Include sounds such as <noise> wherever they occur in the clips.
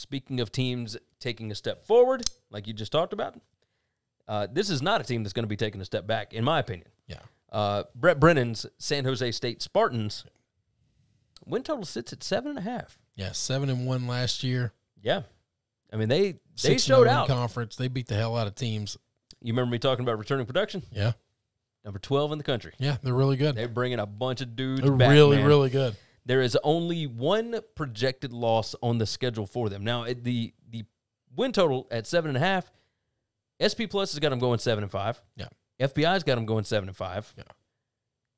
Speaking of teams taking a step forward, like you just talked about, uh, this is not a team that's going to be taking a step back, in my opinion. Yeah. Uh, Brett Brennan's San Jose State Spartans win total sits at seven and a half. Yeah, seven and one last year. Yeah, I mean they they showed oh out conference. They beat the hell out of teams. You remember me talking about returning production? Yeah, number twelve in the country. Yeah, they're really good. They're bringing a bunch of dudes. They're back, really man. really good. There is only one projected loss on the schedule for them. Now, the the win total at seven and a half. SP Plus has got them going seven and five. Yeah. FBI's got them going seven and five. Yeah.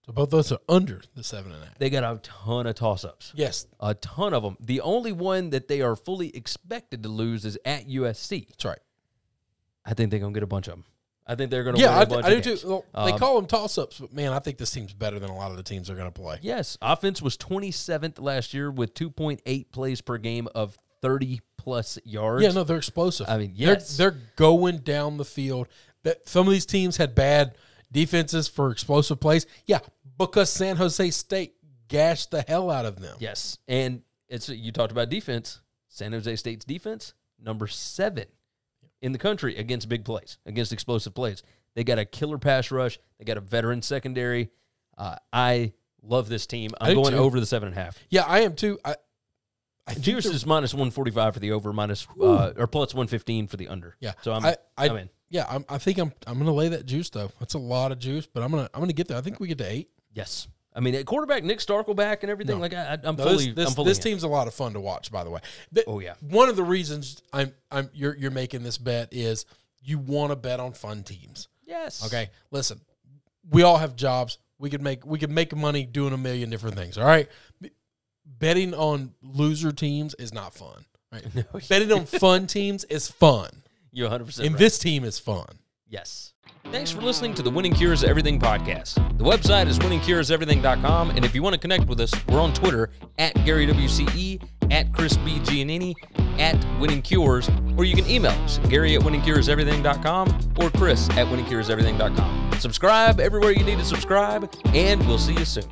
So both those are under the seven and a half. They got a ton of toss ups. Yes. A ton of them. The only one that they are fully expected to lose is at USC. That's right. I think they're going to get a bunch of them. I think they're going to yeah, I, do games. too. Well, um, they call them toss ups, but man, I think this team's better than a lot of the teams they're going to play. Yes, offense was 27th last year with 2.8 plays per game of 30 plus yards. Yeah, no, they're explosive. I mean, yes, they're, they're going down the field. That some of these teams had bad defenses for explosive plays. Yeah, because San Jose State gashed the hell out of them. Yes, and it's you talked about defense. San Jose State's defense number seven in the country against big plays, against explosive plays. They got a killer pass rush. They got a veteran secondary. Uh, I love this team. I'm going too. over the seven and a half. Yeah, I am too. I, I Juice is minus one forty five for the over, minus uh, or plus one fifteen for the under. Yeah, so I'm I, I, am in. Yeah, I'm, i think I'm I'm going to lay that juice though. That's a lot of juice, but I'm gonna I'm gonna get there. I think we get to eight. Yes, I mean, at quarterback, Nick Starkle back and everything. No. Like I, am no, fully, this, this, fully this team's a lot of fun to watch. By the way, oh yeah. One of the reasons I'm I'm you're you're making this bet is you want to bet on fun teams. Yes. Okay. Listen, we all have jobs. We could make we could make money doing a million different things. All right. Betting on loser teams is not fun. Right. <laughs> No. Betting on fun teams is fun. You're 100. percent And right. this team is fun. Yes. Thanks for listening to the Winning Cures Everything podcast. The website is winningcureseverything.com. And if you want to connect with us, we're on Twitter at GaryWCE, at Chris B. Giannini, at Winning Cures, or you can email us, Gary at winningcureseverything.com or Chris at winningcureseverything.com. Subscribe everywhere you need to subscribe, and we'll see you soon.